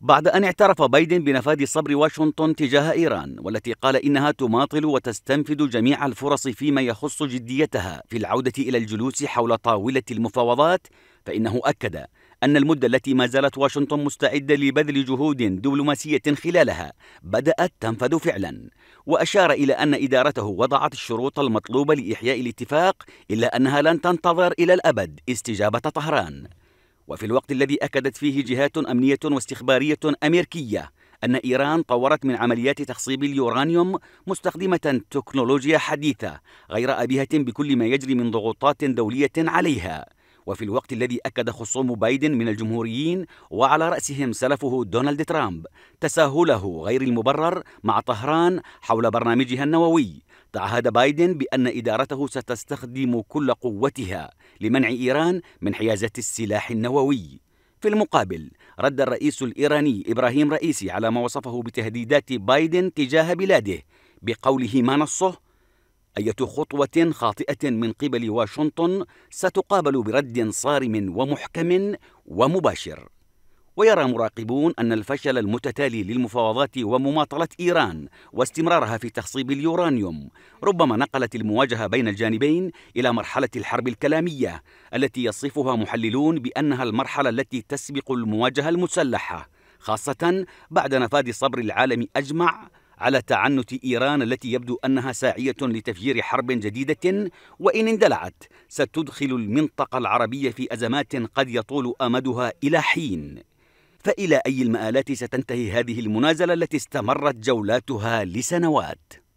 بعد أن اعترف بايدن بنفاذ صبر واشنطن تجاه إيران والتي قال إنها تماطل وتستنفذ جميع الفرص فيما يخص جديتها في العودة إلى الجلوس حول طاولة المفاوضات فإنه أكد أن المدة التي ما زالت واشنطن مستعدة لبذل جهود دبلوماسية خلالها بدأت تنفذ فعلا وأشار إلى أن إدارته وضعت الشروط المطلوبة لإحياء الاتفاق إلا أنها لن تنتظر إلى الأبد استجابة طهران وفي الوقت الذي أكدت فيه جهات أمنية واستخبارية أمريكية أن إيران طورت من عمليات تخصيب اليورانيوم مستخدمة تكنولوجيا حديثة غير أبيهة بكل ما يجري من ضغوطات دولية عليها وفي الوقت الذي أكد خصوم بايدن من الجمهوريين وعلى رأسهم سلفه دونالد ترامب تساهله غير المبرر مع طهران حول برنامجها النووي تعهد بايدن بأن إدارته ستستخدم كل قوتها لمنع إيران من حيازة السلاح النووي في المقابل رد الرئيس الإيراني إبراهيم رئيسي على ما وصفه بتهديدات بايدن تجاه بلاده بقوله ما نصه أية خطوة خاطئة من قبل واشنطن ستقابل برد صارم ومحكم ومباشر ويرى مراقبون أن الفشل المتتالي للمفاوضات ومماطلة إيران واستمرارها في تخصيب اليورانيوم ربما نقلت المواجهة بين الجانبين إلى مرحلة الحرب الكلامية التي يصفها محللون بأنها المرحلة التي تسبق المواجهة المسلحة خاصة بعد نفاذ صبر العالم أجمع على تعنت إيران التي يبدو أنها ساعية لتفجير حرب جديدة وإن اندلعت ستدخل المنطقة العربية في أزمات قد يطول أمدها إلى حين فإلى أي المآلات ستنتهي هذه المنازلة التي استمرت جولاتها لسنوات؟